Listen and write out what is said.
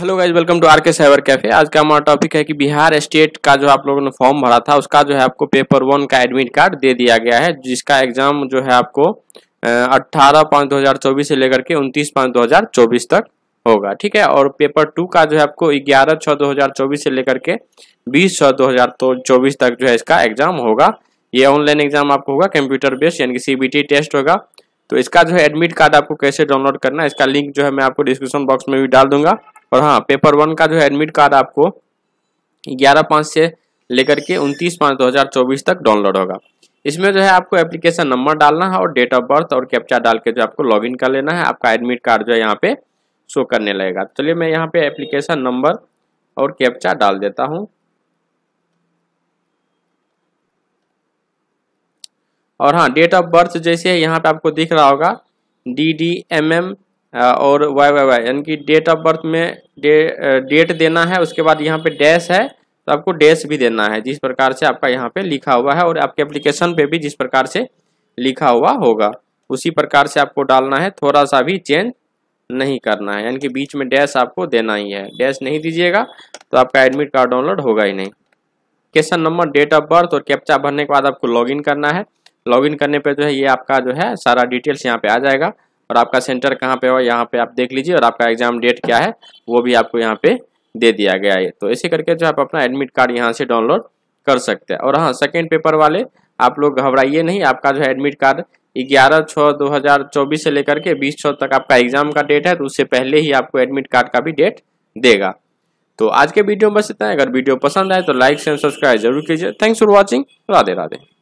hello guys welcome to R K cyber cafe आज का हमारा टॉपिक है कि बिहार स्टेट का जो आप लोगों ने फॉर्म भरा था उसका जो है आपको पेपर वन का एडमिट कार्ड दे दिया गया है जिसका एग्जाम जो है आपको अट्ठारह पाँच 2024 से लेकर के 29 पाँच 2024 तक होगा ठीक है और पेपर टू का जो है आपको ग्यारह छः दो हज़ार चौबीस से लेकर के बीस छः दो हज़ार तो चौबीस तक जो है इसका एग्जाम होगा ये ऑनलाइन एग्जाम आपको होगा कंप्यूटर बेस्ड यानी कि सी टेस्ट होगा तो इसका जो है एडमिट कार्ड आपको कैसे डाउनलोड करना है इसका लिंक जो है मैं आपको डिस्क्रिप्शन बॉक्स में भी डाल दूंगा और हाँ पेपर वन का जो है एडमिट कार्ड आपको ग्यारह पाँच से लेकर के उनतीस पाँच 2024 तक डाउनलोड होगा इसमें जो है आपको एप्लीकेशन नंबर डालना है और डेट ऑफ बर्थ और कैप्चा डाल के जो आपको लॉगिन कर लेना है आपका एडमिट कार्ड जो है यहाँ पे शो करने लगेगा चलिए मैं यहाँ पे एप्लीकेशन नंबर और कैप्चा डाल देता हूँ और हाँ डेट ऑफ बर्थ जैसे यहाँ पे आपको दिख रहा होगा डी डी एम एम हाँ, और वाई वाई वाई यानी कि डेट ऑफ बर्थ में डे, डेट देना है उसके बाद यहाँ पे डैश है तो आपको डैश भी देना है जिस प्रकार से आपका यहाँ पे लिखा हुआ है और आपके एप्लीकेशन पे भी जिस प्रकार से लिखा हुआ होगा उसी प्रकार से आपको डालना है थोड़ा सा भी चेंज नहीं करना है यानी कि बीच में डैश आपको देना ही है डैश नहीं दीजिएगा तो आपका एडमिट कार्ड डाउनलोड होगा ही नहीं question number date of birth और कैप्चा भरने के बाद आपको लॉगिन करना है लॉगिन करने पर जो है ये आपका जो है सारा डिटेल्स यहाँ पे आ जाएगा और आपका सेंटर कहाँ पे हो यहाँ पे आप देख लीजिए और आपका एग्जाम डेट क्या है वो भी आपको यहाँ पे दे दिया गया है तो ऐसे करके जो आप अपना एडमिट कार्ड यहाँ से डाउनलोड कर सकते हैं और हाँ सेकेंड पेपर वाले आप लोग घबराइए नहीं आपका जो एडमिट कार्ड ग्यारह छः दो हज़ार चौबीस से लेकर के बीस छः तक आपका एग्जाम का डेट है तो उससे पहले ही आपको एडमिट कार्ड का भी डेट देगा तो आज के वीडियो में बस इतना है अगर वीडियो पसंद आए तो लाइक शेयर सब्सक्राइब जरूर कीजिए thanks for watching Radhe Radhe